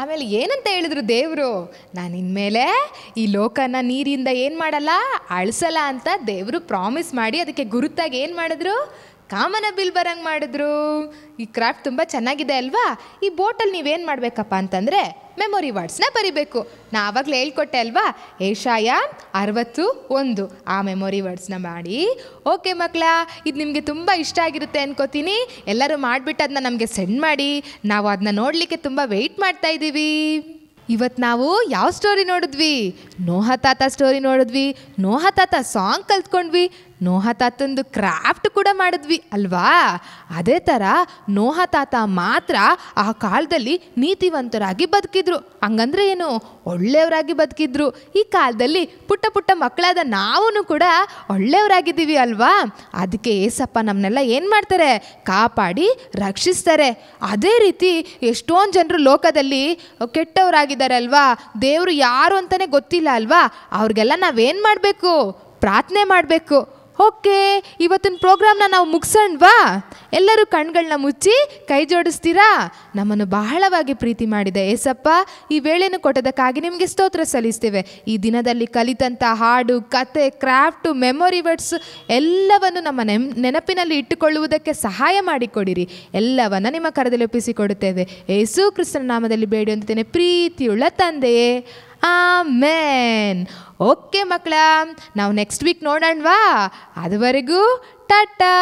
ಆಮೇಲೆ ಏನಂತ ಹೇಳಿದ್ರು ದೇವರು ನಾನು ಇನ್ಮೇಲೆ ಈ ಲೋಕನ ನೀರಿಂದ ಏನು ಮಾಡಲ್ಲ ಅಳಿಸಲ್ಲ ಅಂತ ದೇವರು ಪ್ರಾಮಿಸ್ ಮಾಡಿ ಅದಕ್ಕೆ ಗುರುತಾಗಿ ಏನು ಮಾಡಿದ್ರು ಕಾಮನ ಬಿಲ್ ಬರಂಗೆ ಮಾಡಿದ್ರು ಈ ಕ್ರಾಫ್ಟ್ ತುಂಬ ಚೆನ್ನಾಗಿದೆ ಅಲ್ವಾ ಈ ಬೋಟಲ್ಲಿ ನೀವೇನು ಮಾಡಬೇಕಪ್ಪ ಅಂತಂದರೆ ಮೆಮೊರಿ ವರ್ಡ್ಸ್ನ ಬರಿಬೇಕು ನಾ ಆವಾಗಲೇ ಹೇಳ್ಕೊಟ್ಟೆ ಅಲ್ವಾ ಏಷಾಯ ಅರವತ್ತು ಒಂದು ಆ ಮೆಮೊರಿ ವರ್ಡ್ಸ್ನ ಮಾಡಿ ಓಕೆ ಮಕ್ಕಳ ಇದು ನಿಮಗೆ ತುಂಬ ಇಷ್ಟ ಆಗಿರುತ್ತೆ ಅನ್ಕೋತೀನಿ ಎಲ್ಲರೂ ಮಾಡಿಬಿಟ್ಟು ಅದನ್ನ ನಮಗೆ ಸೆಂಡ್ ಮಾಡಿ ನಾವು ಅದನ್ನ ನೋಡಲಿಕ್ಕೆ ತುಂಬ ವೆಯ್ಟ್ ಮಾಡ್ತಾ ಇದ್ದೀವಿ ಇವತ್ತು ನಾವು ಯಾವ ಸ್ಟೋರಿ ನೋಡಿದ್ವಿ ನೋಹ ತಾತ ಸ್ಟೋರಿ ನೋಡಿದ್ವಿ ನೋಹ ತಾತ ಸಾಂಗ್ ಕಲ್ತ್ಕೊಂಡ್ವಿ ನೋಹ ತಾತಂದು ಕ್ರಾಫ್ಟ್ ಕೂಡ ಮಾಡಿದ್ವಿ ಅಲ್ವಾ ಅದೇ ಥರ ನೋಹ ತಾತ ಮಾತ್ರ ಆ ಕಾಲದಲ್ಲಿ ನೀತಿವಂತರಾಗಿ ಬದುಕಿದ್ರು ಹಂಗಂದ್ರೆ ಏನು ಒಳ್ಳೆಯವರಾಗಿ ಬದುಕಿದ್ರು ಈ ಕಾಲದಲ್ಲಿ ಪುಟ್ಟ ಪುಟ್ಟ ಮಕ್ಕಳಾದ ನಾವೂ ಕೂಡ ಒಳ್ಳೆಯವರಾಗಿದ್ದೀವಿ ಅಲ್ವಾ ಅದಕ್ಕೆ ಏಸಪ್ಪ ನಮ್ಮನ್ನೆಲ್ಲ ಏನು ಮಾಡ್ತಾರೆ ಕಾಪಾಡಿ ರಕ್ಷಿಸ್ತಾರೆ ಅದೇ ರೀತಿ ಎಷ್ಟೊಂದು ಜನರು ಲೋಕದಲ್ಲಿ ಕೆಟ್ಟವರಾಗಿದ್ದಾರೆ ಅಲ್ವಾ ದೇವರು ಯಾರು ಅಂತಲೇ ಗೊತ್ತಿಲ್ಲ ಅಲ್ವಾ ಅವ್ರಿಗೆಲ್ಲ ನಾವೇನು ಮಾಡಬೇಕು ಪ್ರಾರ್ಥನೆ ಮಾಡಬೇಕು ಓಕೆ ಇವತ್ತಿನ ಪ್ರೋಗ್ರಾಮ್ನ ನಾವು ಮುಗಿಸೋಣ್ವಾ ಎಲ್ಲರೂ ಕಣ್ಗಳನ್ನ ಮುಚ್ಚಿ ಕೈ ಜೋಡಿಸ್ತೀರಾ ನಮ್ಮನ್ನು ಬಹಳವಾಗಿ ಪ್ರೀತಿ ಮಾಡಿದೆ ಏಸಪ್ಪ ಈ ವೇಳೆಯನ್ನು ಕೊಟ್ಟದಕ್ಕಾಗಿ ನಿಮಗೆ ಸ್ತೋತ್ರ ಸಲ್ಲಿಸ್ತೇವೆ ಈ ದಿನದಲ್ಲಿ ಕಲಿತಂಥ ಹಾಡು ಕತೆ ಕ್ರಾಫ್ಟು ಮೆಮೊರಿ ವರ್ಡ್ಸ್ ಎಲ್ಲವನ್ನು ನಮ್ಮ ನೆಮ್ ನೆನಪಿನಲ್ಲಿ ಇಟ್ಟುಕೊಳ್ಳುವುದಕ್ಕೆ ಸಹಾಯ ಮಾಡಿಕೊಡಿರಿ ಎಲ್ಲವನ್ನು ನಿಮ್ಮ ಕರದಲ್ಲಿ ಒಪ್ಪಿಸಿಕೊಡುತ್ತೇವೆ ಯೇಸು ಕ್ರಿಸ್ತನ ನಾಮದಲ್ಲಿ ಬೇಡಿ ಅಂತೇನೆ ಪ್ರೀತಿಯುಳ್ಳ ತಂದೆಯೇ ಆಮೇನ್ ಓಕೆ ಮಕ್ಕಳ ನಾವು ನೆಕ್ಸ್ಟ್ ವೀಕ್ ನೋಡೋಣವಾ ಅದುವರೆಗೂ ಟಾಟಾ